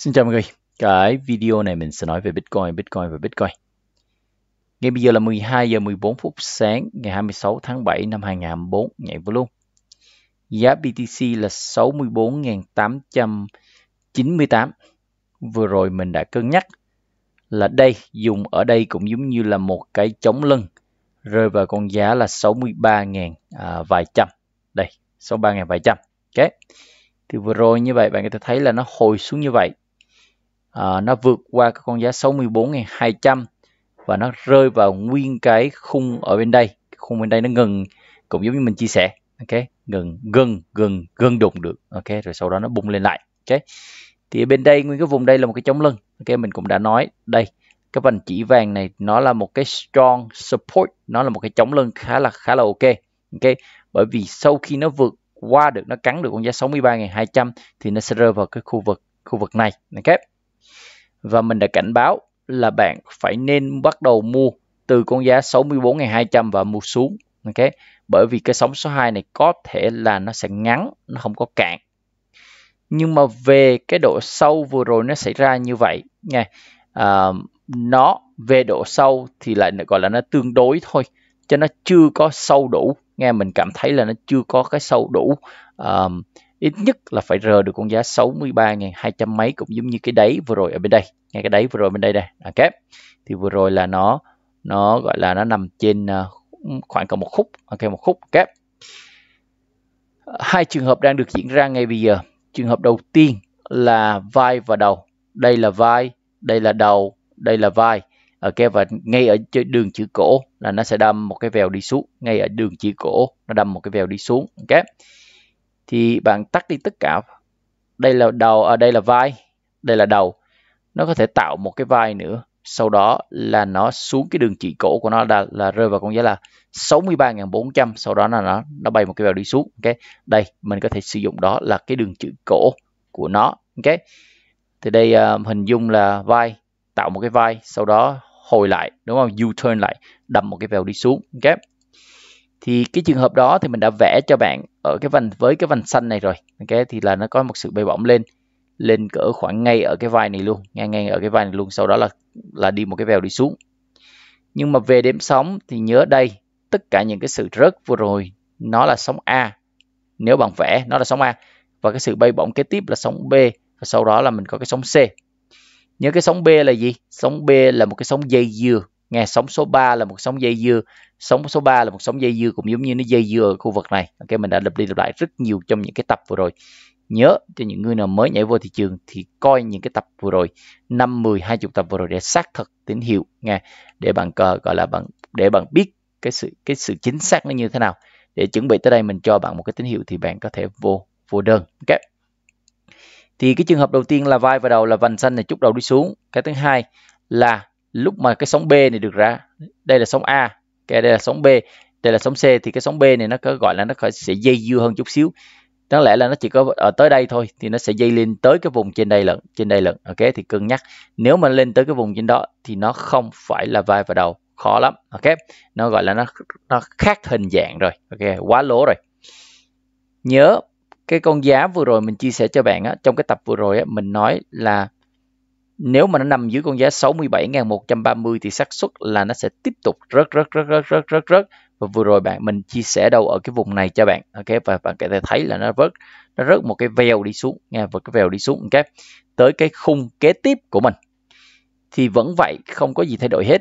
Xin chào mọi người, cái video này mình sẽ nói về Bitcoin, Bitcoin và Bitcoin. Ngay bây giờ là 12 giờ 14 phút sáng ngày 26 tháng 7 năm 2024, nhảy vô luôn. Giá BTC là 64.898. Vừa rồi mình đã cân nhắc là đây, dùng ở đây cũng giống như là một cái chống lưng rơi vào con giá là 63.000 à, vài trăm. Đây, 63.000 vài trăm. Ok. Thì vừa rồi như vậy bạn có thể thấy là nó hồi xuống như vậy à, nó vượt qua cái con giá 64.200 và nó rơi vào nguyên cái khung ở bên đây khung bên đây nó ngừng cũng giống như mình chia sẻ ok ngừng, gần gần gần đụng được ok rồi sau đó nó bung lên lại ok thì bên đây nguyên cái vùng đây là một cái chống lưng ok mình cũng đã nói đây cái vành chỉ vàng này nó là một cái strong support nó là một cái chống lưng khá là khá là ok ok bởi vì sau khi nó vượt qua được nó cắn được con giá 63.200 thì nó sẽ rơi vào cái khu vực khu vực này ok và mình đã cảnh báo là bạn phải nên bắt đầu mua từ con giá 64.200 và mua xuống ok bởi vì cái sóng số 2 này có thể là nó sẽ ngắn nó không có cạn nhưng mà về cái độ sâu vừa rồi nó xảy ra như vậy nha à, nó về độ sâu thì lại gọi là nó tương đối thôi cho nó chưa có sâu đủ nghe mình cảm thấy là nó chưa có cái sâu đủ à, ít nhất là phải rờ được con giá 63.200 mấy cũng giống như cái đáy vừa rồi ở bên đây ngay cái đáy vừa rồi bên đây đây ok à, thì vừa rồi là nó nó gọi là nó nằm trên à, khoảng cả một khúc ok một khúc ok hai trường hợp đang được diễn ra ngay bây giờ trường hợp đầu tiên là vai và đầu đây là vai đây là đầu đây là vai ok và ngay ở trên đường chữ cổ là nó sẽ đâm một cái vèo đi xuống ngay ở đường chữ cổ nó đâm một cái vèo đi xuống ok thì bạn tắt đi tất cả đây là đầu ở à, đây là vai đây là đầu nó có thể tạo một cái vai nữa sau đó là nó xuống cái đường chỉ cổ của nó là, là rơi vào con giá là 63.400 sau đó là nó nó bay một cái vèo đi xuống ok đây mình có thể sử dụng đó là cái đường chữ cổ của nó ok thì đây uh, hình dung là vai tạo một cái vai sau đó hồi lại đúng không u turn lại đâm một cái vèo đi xuống ok thì cái trường hợp đó thì mình đã vẽ cho bạn ở cái vành với cái vành xanh này rồi ok thì là nó có một sự bay bổng lên lên cỡ khoảng ngay ở cái vai này luôn ngang ngang ở cái vai này luôn sau đó là là đi một cái vèo đi xuống nhưng mà về đếm sóng thì nhớ đây tất cả những cái sự rớt vừa rồi nó là sóng A nếu bằng vẽ nó là sóng A và cái sự bay bổng kế tiếp là sóng B và sau đó là mình có cái sóng C nhớ cái sóng B là gì sóng B là một cái sóng dây dừa nghe sóng số 3 là một sóng dây dưa sóng số 3 là một sóng dây dưa cũng giống như nó dây dưa ở khu vực này ok mình đã lặp đi lặp lại rất nhiều trong những cái tập vừa rồi nhớ cho những người nào mới nhảy vô thị trường thì coi những cái tập vừa rồi 5 10 20 tập vừa rồi để xác thực tín hiệu nghe để bạn cờ gọi là bạn để bạn biết cái sự cái sự chính xác nó như thế nào để chuẩn bị tới đây mình cho bạn một cái tín hiệu thì bạn có thể vô vô đơn ok thì cái trường hợp đầu tiên là vai và đầu là vành xanh này chút đầu đi xuống cái thứ hai là lúc mà cái sóng B này được ra đây là sóng A okay, đây là sóng B đây là sóng C thì cái sóng B này nó có gọi là nó sẽ dây dưa hơn chút xíu đáng lẽ là nó chỉ có ở tới đây thôi thì nó sẽ dây lên tới cái vùng trên đây lận trên đây lận ok thì cân nhắc nếu mà lên tới cái vùng trên đó thì nó không phải là vai và đầu khó lắm ok nó gọi là nó nó khác hình dạng rồi ok quá lố rồi nhớ cái con giá vừa rồi mình chia sẻ cho bạn á, trong cái tập vừa rồi á, mình nói là nếu mà nó nằm dưới con giá 67.130 thì xác suất là nó sẽ tiếp tục rớt rớt rớt rớt rớt rớt rớt và vừa rồi bạn mình chia sẻ đâu ở cái vùng này cho bạn ok và bạn có thể thấy là nó vớt nó rớt một cái vèo đi xuống nha và cái vèo đi xuống ok tới cái khung kế tiếp của mình thì vẫn vậy không có gì thay đổi hết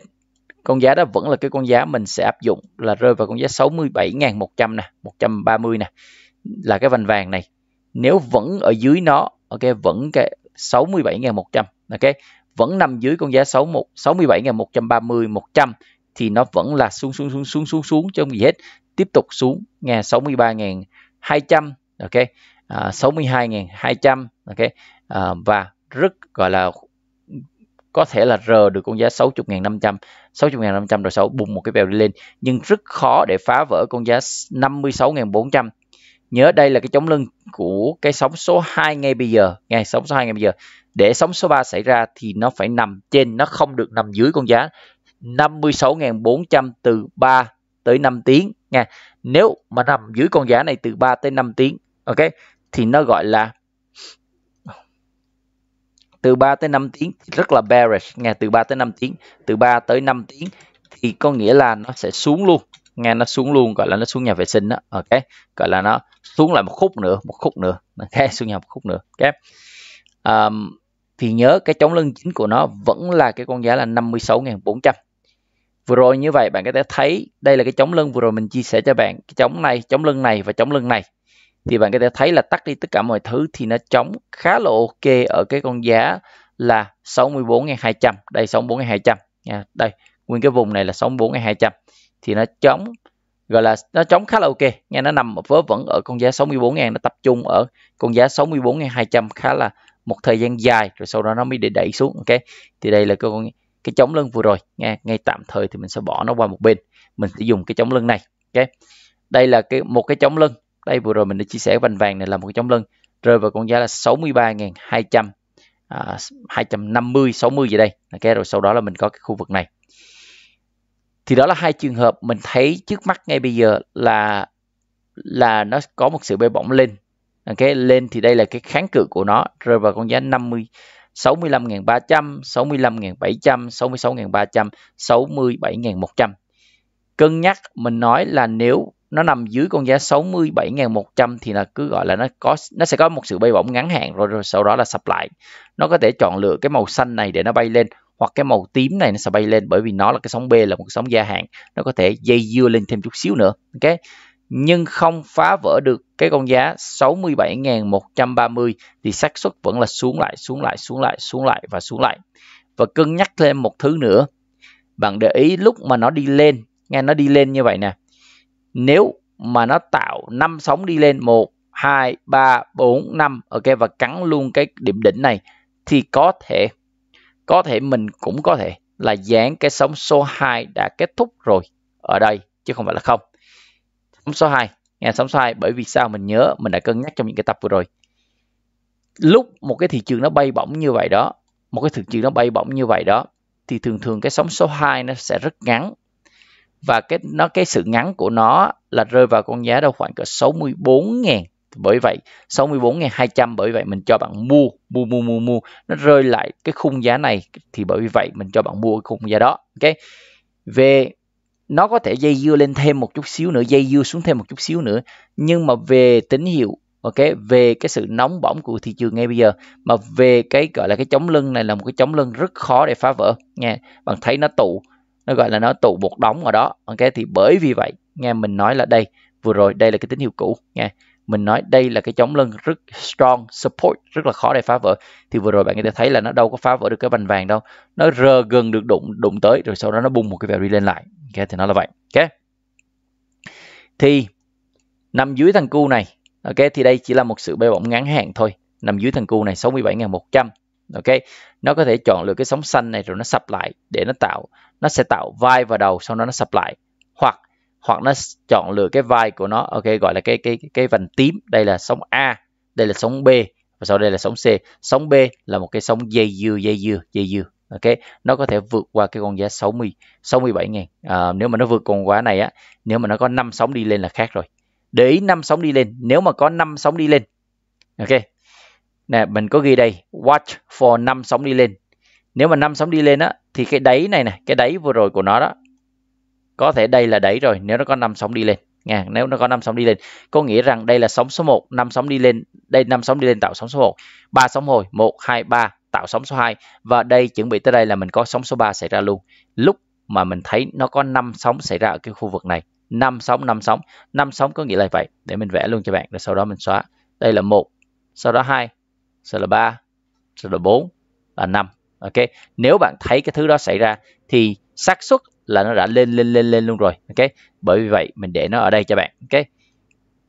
con giá đó vẫn là cái con giá mình sẽ áp dụng là rơi vào con giá 67.100 nè 130 nè là cái vành vàng này nếu vẫn ở dưới nó ok vẫn cái 67.100 ok vẫn nằm dưới con giá 61 67 ngày 130 100 thì nó vẫn là xuống xuống xuống xuống xuống xuống chứ không gì hết tiếp tục xuống nghe 63.200 ok à, 62.200 ok à, và rất gọi là có thể là rờ được con giá 60.500 60.500 rồi sau bùng một cái bèo đi lên nhưng rất khó để phá vỡ con giá 56.400 nhớ đây là cái chống lưng của cái sóng số 2 ngay bây giờ ngay sóng số 2 ngay bây giờ để sóng số 3 xảy ra thì nó phải nằm trên nó không được nằm dưới con giá 56.400 từ 3 tới 5 tiếng nha. Nếu mà nằm dưới con giá này từ 3 tới 5 tiếng, ok thì nó gọi là từ 3 tới 5 tiếng rất là bearish nha, từ 3 tới 5 tiếng, từ 3 tới 5 tiếng thì có nghĩa là nó sẽ xuống luôn nghe nó xuống luôn gọi là nó xuống nhà vệ sinh đó ok gọi là nó xuống lại một khúc nữa một khúc nữa ok xuống nhà một khúc nữa ok um, thì nhớ cái chống lưng chính của nó vẫn là cái con giá là 56.400 vừa rồi như vậy bạn có thể thấy đây là cái chống lưng vừa rồi mình chia sẻ cho bạn cái chống này chống lưng này và chống lưng này thì bạn có thể thấy là tắt đi tất cả mọi thứ thì nó chống khá là ok ở cái con giá là 64.200 đây 64.200 nha đây nguyên cái vùng này là 64.200 thì nó chống gọi là nó chống khá là ok nghe nó nằm vớ vẫn ở con giá 64.000 nó tập trung ở con giá 64.200 khá là một thời gian dài rồi sau đó nó mới để đẩy xuống ok thì đây là cái cái chống lưng vừa rồi nghe ngay tạm thời thì mình sẽ bỏ nó qua một bên mình sẽ dùng cái chống lưng này ok đây là cái một cái chống lưng đây vừa rồi mình đã chia sẻ vành vàng này là một cái chống lưng rơi vào con giá là 63.200 à, 250 60 gì đây ok rồi sau đó là mình có cái khu vực này thì đó là hai trường hợp mình thấy trước mắt ngay bây giờ là là nó có một sự bê bỏng lên okay, lên thì đây là cái kháng cự của nó rơi vào con giá 50 65.300, 65.700, 66.300, 67.100. Cân nhắc mình nói là nếu nó nằm dưới con giá 67.100 thì là cứ gọi là nó có nó sẽ có một sự bay bổng ngắn hạn rồi, rồi sau đó là sập lại. Nó có thể chọn lựa cái màu xanh này để nó bay lên hoặc cái màu tím này nó sẽ bay lên bởi vì nó là cái sóng B là một sóng gia hạn. Nó có thể dây dưa lên thêm chút xíu nữa. Ok nhưng không phá vỡ được cái con giá 67.130 thì xác suất vẫn là xuống lại, xuống lại, xuống lại, xuống lại và xuống lại. Và cân nhắc thêm một thứ nữa. Bạn để ý lúc mà nó đi lên, nghe nó đi lên như vậy nè. Nếu mà nó tạo 5 sóng đi lên 1 2 3 4 5 ok và cắn luôn cái điểm đỉnh này thì có thể có thể mình cũng có thể là dán cái sóng số 2 đã kết thúc rồi ở đây chứ không phải là không sóng số 2 nghe sóng số sai bởi vì sao mình nhớ mình đã cân nhắc trong những cái tập vừa rồi lúc một cái thị trường nó bay bổng như vậy đó một cái thị trường nó bay bổng như vậy đó thì thường thường cái sóng số 2 nó sẽ rất ngắn và cái nó cái sự ngắn của nó là rơi vào con giá đâu khoảng cỡ 64.000 bởi vậy 64.200 bởi vậy mình cho bạn mua mua mua mua mua nó rơi lại cái khung giá này thì bởi vì vậy mình cho bạn mua cái khung giá đó ok về nó có thể dây dưa lên thêm một chút xíu nữa dây dưa xuống thêm một chút xíu nữa nhưng mà về tín hiệu ok về cái sự nóng bỏng của thị trường ngay bây giờ mà về cái gọi là cái chống lưng này là một cái chống lưng rất khó để phá vỡ nha bạn thấy nó tụ nó gọi là nó tụ một đóng ở đó ok thì bởi vì vậy nghe mình nói là đây vừa rồi đây là cái tín hiệu cũ nha mình nói đây là cái chống lưng rất strong support rất là khó để phá vỡ thì vừa rồi bạn có thể thấy là nó đâu có phá vỡ được cái vành vàng đâu nó rờ gần được đụng đụng tới rồi sau đó nó bung một cái vèo đi lên lại ok thì nó là vậy ok thì nằm dưới thằng cu này ok thì đây chỉ là một sự bê bỏng ngắn hạn thôi nằm dưới thằng cu này 67.100 ok nó có thể chọn lựa cái sóng xanh này rồi nó sập lại để nó tạo nó sẽ tạo vai và đầu sau đó nó sập lại hoặc hoặc nó chọn lựa cái vai của nó ok gọi là cái cái cái vành tím đây là sóng A đây là sóng B và sau đây là sóng C sóng B là một cái sóng dây dưa dây dưa dây dưa ok nó có thể vượt qua cái con giá 60 67 ngàn à, nếu mà nó vượt con quá này á nếu mà nó có năm sóng đi lên là khác rồi để ý 5 sóng đi lên nếu mà có năm sóng đi lên ok nè mình có ghi đây watch for năm sóng đi lên nếu mà năm sóng đi lên á thì cái đáy này nè cái đáy vừa rồi của nó đó có thể đây là đẩy rồi nếu nó có năm sóng đi lên nha nếu nó có năm sóng đi lên có nghĩa rằng đây là sóng số 1 năm sóng đi lên đây năm sóng đi lên tạo sóng số 1 ba sóng hồi 1 2 3 tạo sóng số 2 và đây chuẩn bị tới đây là mình có sóng số 3 xảy ra luôn lúc mà mình thấy nó có năm sóng xảy ra ở cái khu vực này năm sóng năm sóng năm sóng có nghĩa là vậy để mình vẽ luôn cho bạn rồi sau đó mình xóa đây là một sau đó hai sau đó ba sau đó bốn là năm ok nếu bạn thấy cái thứ đó xảy ra thì xác suất là nó đã lên lên lên lên luôn rồi ok bởi vì vậy mình để nó ở đây cho bạn ok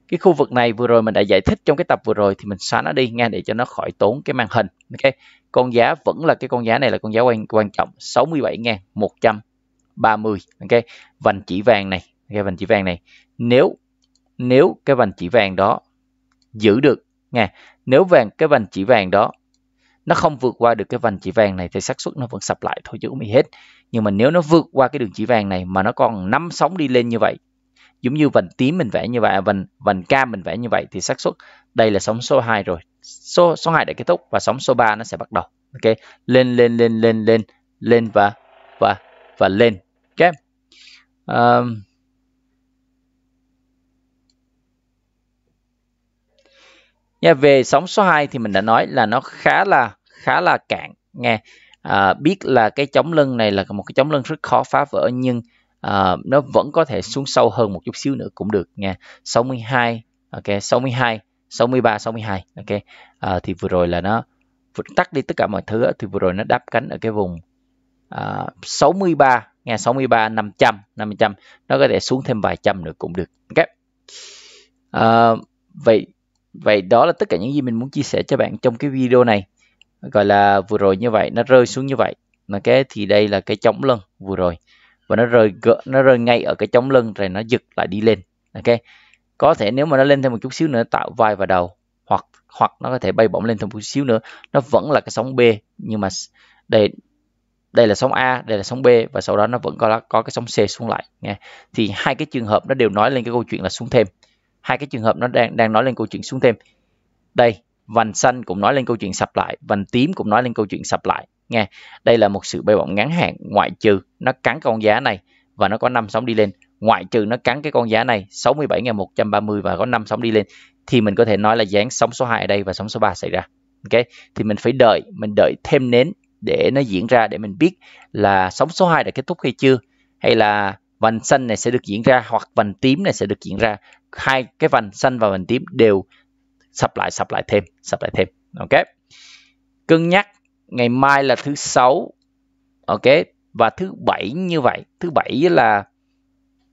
cái khu vực này vừa rồi mình đã giải thích trong cái tập vừa rồi thì mình xóa nó đi nghe để cho nó khỏi tốn cái màn hình ok con giá vẫn là cái con giá này là con giá quan quan trọng 67.130 ok vành chỉ vàng này ok vành chỉ vàng này nếu nếu cái vành chỉ vàng đó giữ được nghe, nếu vàng cái vành chỉ vàng đó nó không vượt qua được cái vành chỉ vàng này thì xác suất nó vẫn sập lại thôi chứ không gì hết nhưng mà nếu nó vượt qua cái đường chỉ vàng này mà nó còn năm sóng đi lên như vậy giống như vành tím mình vẽ như vậy à, vành vành cam mình vẽ như vậy thì xác suất đây là sóng số 2 rồi số số 2 đã kết thúc và sóng số 3 nó sẽ bắt đầu ok lên lên lên lên lên lên và và và lên ok um, nha về sóng số 2 thì mình đã nói là nó khá là khá là cạn nghe à, biết là cái chống lưng này là một cái chống lưng rất khó phá vỡ nhưng à, nó vẫn có thể xuống sâu hơn một chút xíu nữa cũng được nha 62 ok 62 63 62 ok à, thì vừa rồi là nó vượt tắt đi tất cả mọi thứ thì vừa rồi nó đáp cánh ở cái vùng à, 63 nghe 63 500 500 nó có thể xuống thêm vài trăm nữa cũng được ok à, vậy vậy đó là tất cả những gì mình muốn chia sẻ cho bạn trong cái video này gọi là vừa rồi như vậy nó rơi xuống như vậy là cái thì đây là cái chống lưng vừa rồi và nó rơi gỡ nó rơi ngay ở cái chống lưng rồi nó giật lại đi lên ok có thể nếu mà nó lên thêm một chút xíu nữa tạo vai và đầu hoặc hoặc nó có thể bay bổng lên thêm một chút xíu nữa nó vẫn là cái sóng B nhưng mà đây đây là sóng A đây là sóng B và sau đó nó vẫn có có cái sóng C xuống lại nghe? thì hai cái trường hợp nó đều nói lên cái câu chuyện là xuống thêm hai cái trường hợp nó đang đang nói lên câu chuyện xuống thêm đây vành xanh cũng nói lên câu chuyện sập lại vành tím cũng nói lên câu chuyện sập lại nghe đây là một sự bay bổng ngắn hạn ngoại trừ nó cắn con giá này và nó có năm sóng đi lên ngoại trừ nó cắn cái con giá này 67.130 và có năm sóng đi lên thì mình có thể nói là dán sóng số 2 ở đây và sóng số 3 xảy ra ok thì mình phải đợi mình đợi thêm nến để nó diễn ra để mình biết là sóng số 2 đã kết thúc hay chưa hay là vành xanh này sẽ được diễn ra hoặc vành tím này sẽ được diễn ra hai cái vành xanh và vành tím đều sập lại sập lại thêm sập lại thêm ok cân nhắc ngày mai là thứ sáu ok và thứ bảy như vậy thứ bảy là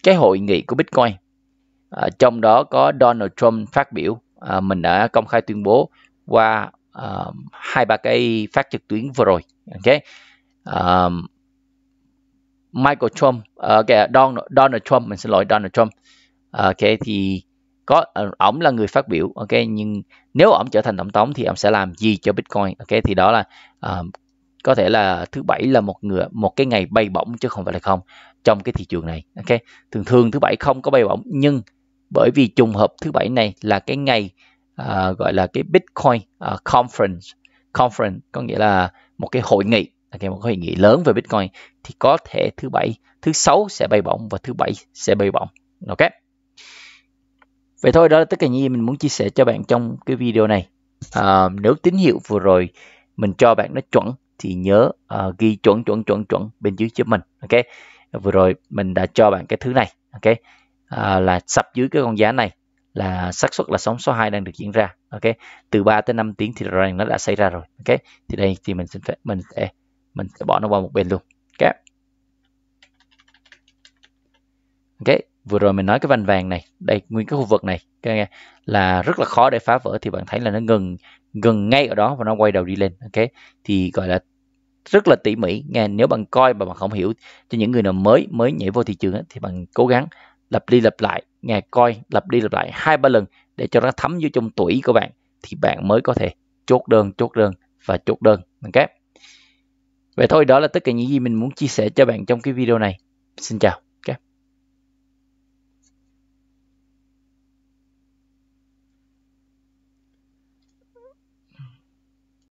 cái hội nghị của bitcoin à, trong đó có donald trump phát biểu à, mình đã công khai tuyên bố qua à, hai ba cái phát trực tuyến vừa rồi ok uh, Michael Trump uh, okay, Donald, Donald Trump mình xin lỗi Donald Trump uh, ok thì có ờ, ổng là người phát biểu ok nhưng nếu ổng trở thành tổng thống thì ổng sẽ làm gì cho bitcoin ok thì đó là uh, có thể là thứ bảy là một người một cái ngày bay bổng chứ không phải là không trong cái thị trường này ok thường thường thứ bảy không có bay bổng nhưng bởi vì trùng hợp thứ bảy này là cái ngày uh, gọi là cái bitcoin uh, conference conference có nghĩa là một cái hội nghị ok một hội nghị lớn về bitcoin thì có thể thứ bảy thứ sáu sẽ bay bổng và thứ bảy sẽ bay bổng ok Vậy thôi, đó là tất cả những gì mình muốn chia sẻ cho bạn trong cái video này. À, nếu tín hiệu vừa rồi mình cho bạn nó chuẩn thì nhớ uh, ghi chuẩn chuẩn chuẩn chuẩn bên dưới cho mình. Ok. Vừa rồi mình đã cho bạn cái thứ này. Ok. À, là sập dưới cái con giá này là xác suất là sóng số 2 đang được diễn ra. Ok. Từ 3 tới 5 tiếng thì rõ ràng nó đã xảy ra rồi. Ok. Thì đây thì mình sẽ mình sẽ mình sẽ bỏ nó qua một bên luôn. Ok. Ok vừa rồi mình nói cái vành vàng này đây nguyên cái khu vực này okay, là rất là khó để phá vỡ thì bạn thấy là nó ngừng gần ngay ở đó và nó quay đầu đi lên ok thì gọi là rất là tỉ mỉ nghe nếu bạn coi và bạn không hiểu cho những người nào mới mới nhảy vô thị trường thì bạn cố gắng lặp đi lặp lại nghe coi lặp đi lặp lại hai ba lần để cho nó thấm vô trong tuổi của bạn thì bạn mới có thể chốt đơn chốt đơn và chốt đơn ok vậy thôi đó là tất cả những gì mình muốn chia sẻ cho bạn trong cái video này xin chào